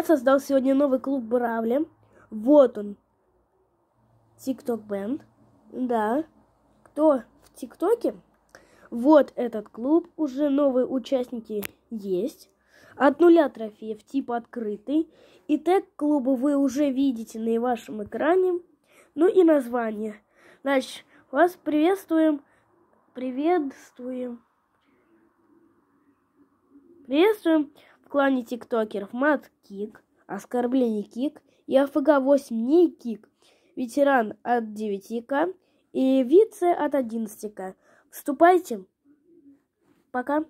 Я создал сегодня новый клуб Бравли. Вот он. Тикток Бенд. Да. Кто в ТикТоке? Вот этот клуб. Уже новые участники есть. От нуля трофеев типа открытый. И тег клуба вы уже видите на вашем экране. Ну и название. Значит, вас приветствуем. Приветствуем. Приветствуем клане тиктокеров Мат Кик, Оскорбление Кик и АФГ-8 Не Кик, Ветеран от 9К и Вице от 11К. Вступайте. Пока.